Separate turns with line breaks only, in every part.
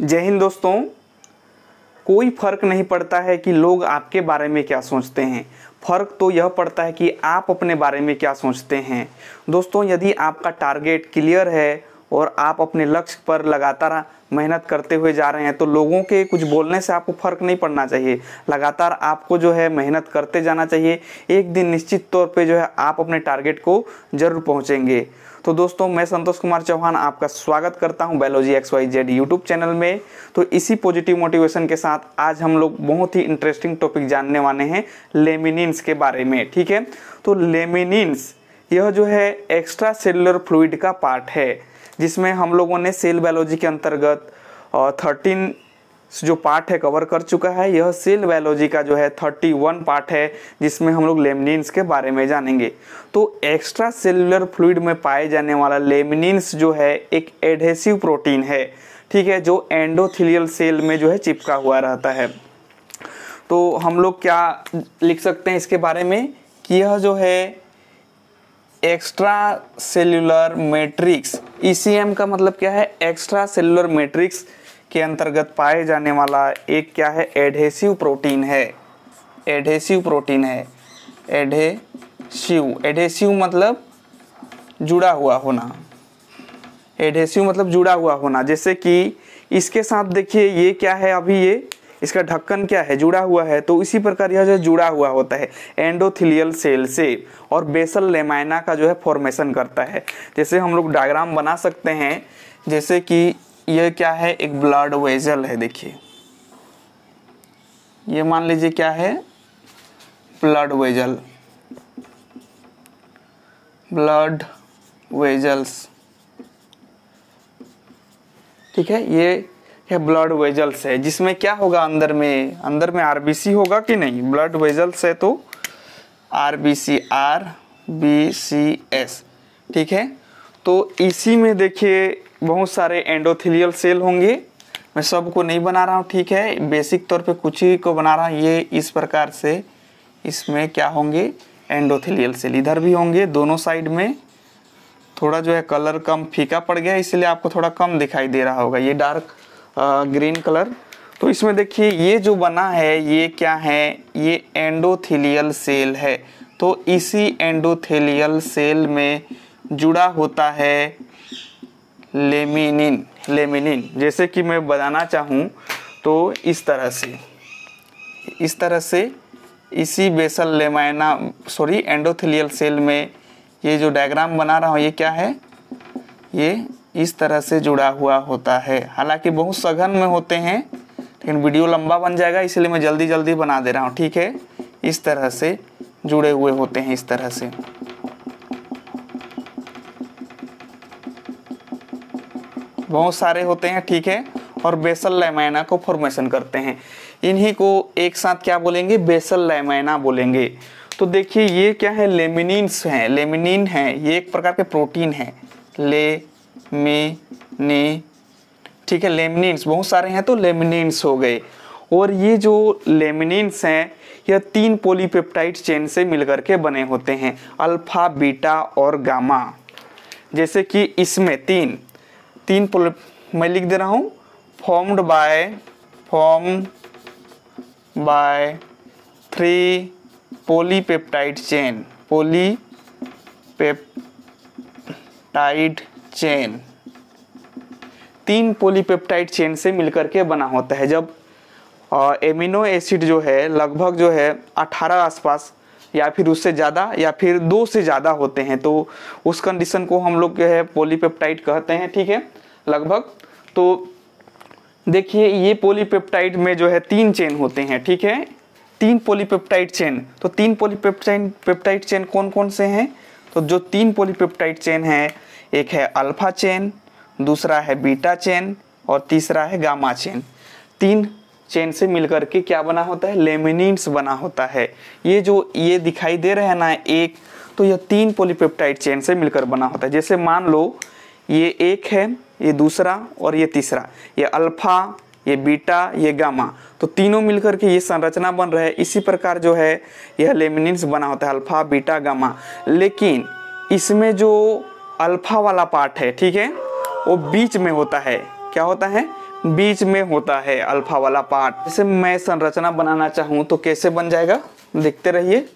जय हिंद दोस्तों कोई फर्क नहीं पड़ता है कि लोग आपके बारे में क्या सोचते हैं फर्क तो यह पड़ता है कि आप अपने बारे में क्या सोचते हैं दोस्तों यदि आपका टारगेट क्लियर है और आप अपने लक्ष्य पर लगातार मेहनत करते हुए जा रहे हैं तो लोगों के कुछ बोलने से आपको फ़र्क नहीं पड़ना चाहिए लगातार आपको जो है मेहनत करते जाना चाहिए एक दिन निश्चित तौर पे जो है आप अपने टारगेट को जरूर पहुँचेंगे तो दोस्तों मैं संतोष कुमार चौहान आपका स्वागत करता हूं biology X Y Z YouTube channel में तो इसी पॉजिटिव मोटिवेशन के साथ आज हम लोग बहुत ही इंटरेस्टिंग टॉपिक जानने वाले हैं लेमिनिन्स के बारे में ठीक है तो लेमिनिन्स यह जो है एक्स्ट्रा सेलुलर फ्लूड का पार्ट है जिसमें हम लोगों ने सेल बायोलॉजी के अंतर्गत थर्टीन जो पार्ट है कवर कर चुका है यह सेल बायोलॉजी का जो है थर्टी वन पार्ट है जिसमें हम लोग लेमिनिन्स के बारे में जानेंगे तो एक्स्ट्रा सेलुलर फ्लूड में पाए जाने वाला लेमिनिन्स जो है एक एडहेसिव प्रोटीन है ठीक है जो एंडोथिलियल सेल में जो है चिपका हुआ रहता है तो हम लोग क्या लिख सकते हैं इसके बारे में कि यह जो है एक्स्ट्रा सेल्युलर मैट्रिक्स ई का मतलब क्या है एक्स्ट्रा सेल्युलर मैट्रिक्स के अंतर्गत पाए जाने वाला एक क्या है एडहेसिव प्रोटीन है एडहेसिव प्रोटीन है एडहेसिव एडहेसिव मतलब जुड़ा हुआ होना एडहेसिव मतलब जुड़ा हुआ होना जैसे कि इसके साथ देखिए ये क्या है अभी ये इसका ढक्कन क्या है जुड़ा हुआ है तो इसी प्रकार यह जो जुड़ा हुआ होता है एंडोथिलियल सेल से और बेसल लेमाइना का जो है फॉर्मेशन करता है जैसे हम लोग डायग्राम बना सकते हैं जैसे कि ये क्या है एक ब्लड वेजल है देखिए ये मान लीजिए क्या है ब्लड वेजल ब्लड वेजल्स ठीक है ये है ब्लड वेजल्स है जिसमें क्या होगा अंदर में अंदर में आरबीसी होगा कि नहीं ब्लड वेजल्स है तो RBC R B C S ठीक है तो इसी में देखिए बहुत सारे एंडोथिलियल सेल होंगे मैं सबको नहीं बना रहा हूँ ठीक है बेसिक तौर पे कुछ ही को बना रहा हूँ ये इस प्रकार से इसमें क्या होंगे एंडोथिलियल सेल इधर भी होंगे दोनों साइड में थोड़ा जो है कलर कम फीका पड़ गया इसलिए आपको थोड़ा कम दिखाई दे रहा होगा ये डार्क ग्रीन कलर तो इसमें देखिए ये जो बना है ये क्या है ये एंडोथिलियल सेल है तो इसी एंडोथिलियल सेल में जुड़ा होता है लेमिनिन लेमिनिन जैसे कि मैं बनाना चाहूँ तो इस तरह से इस तरह से इसी basal lamina sorry endothelial cell में ये जो डायग्राम बना रहा हूँ ये क्या है ये इस तरह से जुड़ा हुआ होता है हालांकि बहुत सघन में होते हैं लेकिन वीडियो लंबा बन जाएगा इसलिए मैं जल्दी जल्दी बना दे रहा हूँ ठीक है इस तरह से जुड़े हुए होते हैं इस तरह से बहुत सारे होते हैं ठीक है और बेसल लेमाइना को फॉर्मेशन करते हैं इन्हीं को एक साथ क्या बोलेंगे बेसल लेमाइना बोलेंगे तो देखिए ये क्या है लेमिनिन्स हैं लेमिनिन है ये एक प्रकार के प्रोटीन है ले मे ने ठीक है लेमिनिन्स बहुत सारे हैं तो लेमिनिन्स हो गए और ये जो लेमिनिन्स हैं यह तीन पोलीपेप्टाइड चेन से मिलकर के बने होते हैं अल्फा बीटा और गामा जैसे कि इसमें तीन तीन पोल मैं लिख दे रहा हूँ formed by form by three polypeptide chain polypeptide chain तीन पोलीपेप्टाइड चेन से मिलकर के बना होता है जब एमिनो एसिड जो है लगभग जो है 18 आसपास या फिर उससे ज़्यादा या फिर दो से ज़्यादा होते हैं तो उस कंडीशन को हम लोग जो है पोलीपेप्टाइड कहते हैं ठीक है लगभग तो देखिए ये पोलीपेप्टाइड में जो है तीन चेन होते हैं ठीक है तीन पोलीपेप्टाइड चेन तो तीन पोलीपेप्टाइड पेप्टाइड चेन कौन कौन से हैं तो जो तीन पोलीपेप्टाइड चेन है एक है अल्फा चेन दूसरा है बीटा चेन और तीसरा है गामा चेन तीन चेन से मिलकर के क्या बना होता है लेमिनिन्स बना होता है ये जो ये दिखाई दे रहे हैं ना एक तो यह तीन पोलिपेप्टाइड चेन से मिलकर बना होता है जैसे मान लो ये एक है ये दूसरा और ये तीसरा ये अल्फा ये बीटा ये गामा तो तीनों मिलकर के ये संरचना बन रहा है इसी प्रकार जो है यह लेमिनिन्स बना होता है अल्फा बीटा गामा लेकिन इसमें जो अल्फा वाला पार्ट है ठीक है वो बीच में होता है क्या होता है बीच में होता है अल्फा वाला पार्ट जैसे मैं संरचना बनाना चाहूँ तो कैसे बन जाएगा देखते रहिए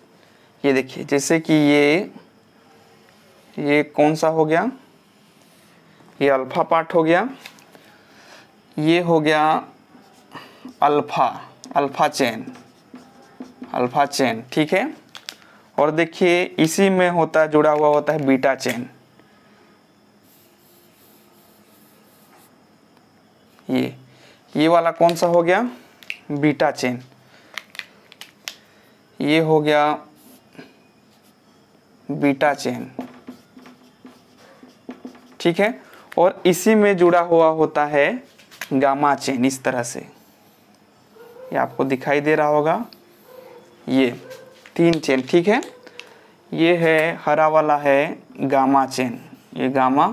ये देखिए जैसे कि ये ये कौन सा हो गया ये अल्फा पार्ट हो गया ये हो गया alpha alpha chain alpha chain ठीक है और देखिए इसी में होता जुड़ा हुआ होता है बीटा चेन ये ये वाला कौन सा हो गया बीटा चेन ये हो गया बीटा चेन ठीक है और इसी में जुड़ा हुआ होता है गामा चेन इस तरह से ये आपको दिखाई दे रहा होगा ये तीन चेन ठीक है ये है हरा वाला है गामा चेन ये गामा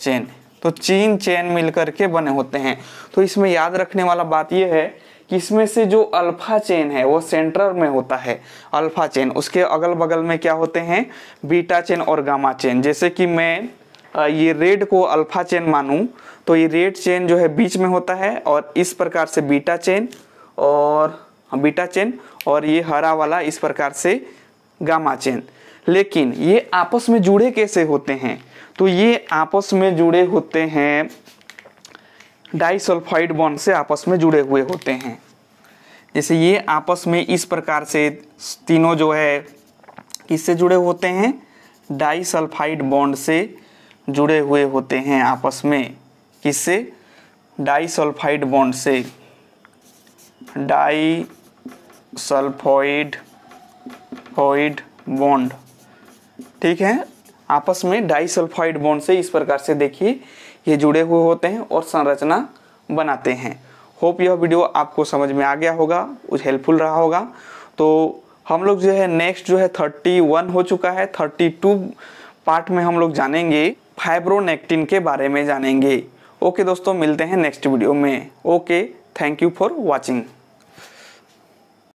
चेन तो चीन चैन मिलकर के बने होते हैं तो इसमें याद रखने वाला बात यह है कि इसमें से जो अल्फा चेन है वो सेंटर में होता है अल्फा चेन उसके अगल बगल में क्या होते हैं बीटा चेन और गामा चेन जैसे कि मैं ये रेड को अल्फा चेन मानूं तो ये रेड चेन जो है बीच में होता है और इस प्रकार से बीटा चेन और हाँ, बीटा चेन और ये हरा वाला इस प्रकार से गामा चेन लेकिन ये आपस में जुड़े कैसे होते हैं तो ये आपस में जुड़े होते हैं डाइसल्फाइड बॉन्ड से आपस में जुड़े हुए होते हैं जैसे ये आपस में इस प्रकार से तीनों जो है किससे जुड़े होते हैं डाइसल्फाइड बॉन्ड से जुड़े हुए होते हैं आपस में किससे डाइसल्फाइड बॉन्ड से डाई सल्फोइड बॉन्ड ठीक है आपस में डाइसल्फाइड बॉन्ड से इस प्रकार से देखिए ये जुड़े हुए होते हैं और संरचना बनाते हैं होप यह वीडियो आपको समझ में आ गया होगा कुछ हेल्पफुल रहा होगा तो हम लोग जो है नेक्स्ट जो है थर्टी वन हो चुका है थर्टी टू पार्ट में हम लोग जानेंगे फाइब्रोनेक्टिन के बारे में जानेंगे ओके दोस्तों मिलते हैं नेक्स्ट वीडियो में okay thank you for watching